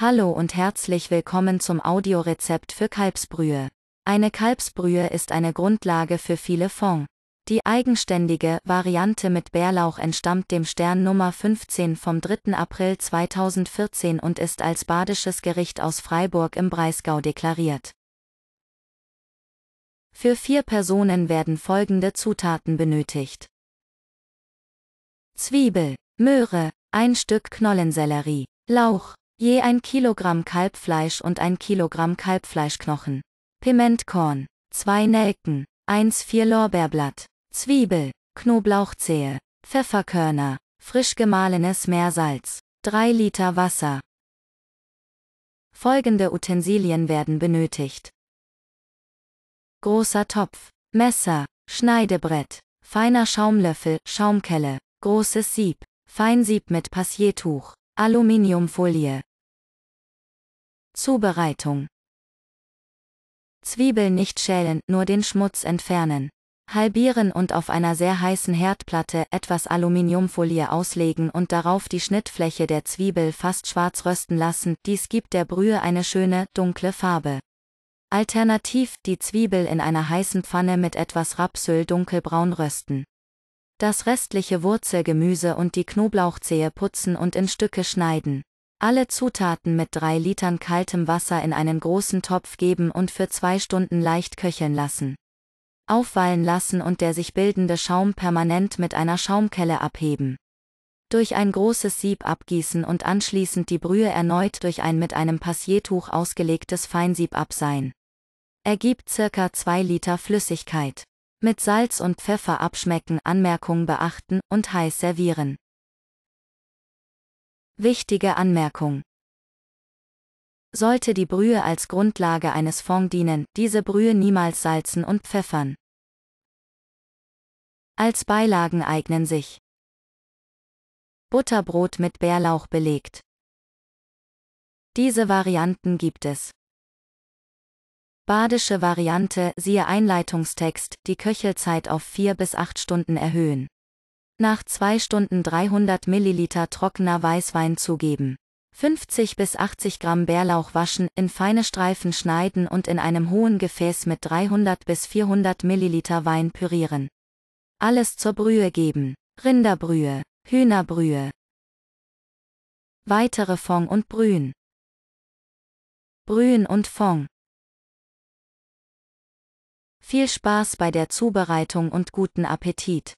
Hallo und herzlich willkommen zum Audiorezept für Kalbsbrühe. Eine Kalbsbrühe ist eine Grundlage für viele Fonds. Die eigenständige Variante mit Bärlauch entstammt dem Stern Nummer 15 vom 3. April 2014 und ist als badisches Gericht aus Freiburg im Breisgau deklariert. Für vier Personen werden folgende Zutaten benötigt. Zwiebel, Möhre, ein Stück Knollensellerie, Lauch, Je ein Kilogramm Kalbfleisch und ein Kilogramm Kalbfleischknochen. Pimentkorn. zwei Nelken. eins vier Lorbeerblatt. Zwiebel. Knoblauchzehe. Pfefferkörner. Frisch gemahlenes Meersalz. drei Liter Wasser. Folgende Utensilien werden benötigt. Großer Topf. Messer. Schneidebrett. Feiner Schaumlöffel, Schaumkelle. Großes Sieb. Feinsieb mit Passiertuch. Aluminiumfolie. Zubereitung. Zwiebeln nicht schälen, nur den Schmutz entfernen. Halbieren und auf einer sehr heißen Herdplatte etwas Aluminiumfolie auslegen und darauf die Schnittfläche der Zwiebel fast schwarz rösten lassen, dies gibt der Brühe eine schöne, dunkle Farbe. Alternativ die Zwiebel in einer heißen Pfanne mit etwas Rapsöl dunkelbraun rösten. Das restliche Wurzelgemüse und die Knoblauchzehe putzen und in Stücke schneiden. Alle Zutaten mit drei Litern kaltem Wasser in einen großen Topf geben und für zwei Stunden leicht köcheln lassen. Aufwallen lassen und der sich bildende Schaum permanent mit einer Schaumkelle abheben. Durch ein großes Sieb abgießen und anschließend die Brühe erneut durch ein mit einem Passiertuch ausgelegtes Feinsieb abseihen. Ergibt circa zwei Liter Flüssigkeit. Mit Salz und Pfeffer abschmecken, Anmerkungen beachten und heiß servieren. Wichtige Anmerkung. Sollte die Brühe als Grundlage eines Fond dienen, diese Brühe niemals salzen und pfeffern. Als Beilagen eignen sich Butterbrot mit Bärlauch belegt. Diese Varianten gibt es. Badische Variante, siehe Einleitungstext, die Köchelzeit auf 4 bis 8 Stunden erhöhen. Nach zwei Stunden 300 Milliliter trockener Weißwein zugeben. 50 bis 80 Gramm Bärlauch waschen, in feine Streifen schneiden und in einem hohen Gefäß mit 300 bis 400 Milliliter Wein pürieren. Alles zur Brühe geben. Rinderbrühe, Hühnerbrühe. Weitere Fond und Brühen. Brühen und Fond. Viel Spaß bei der Zubereitung und guten Appetit.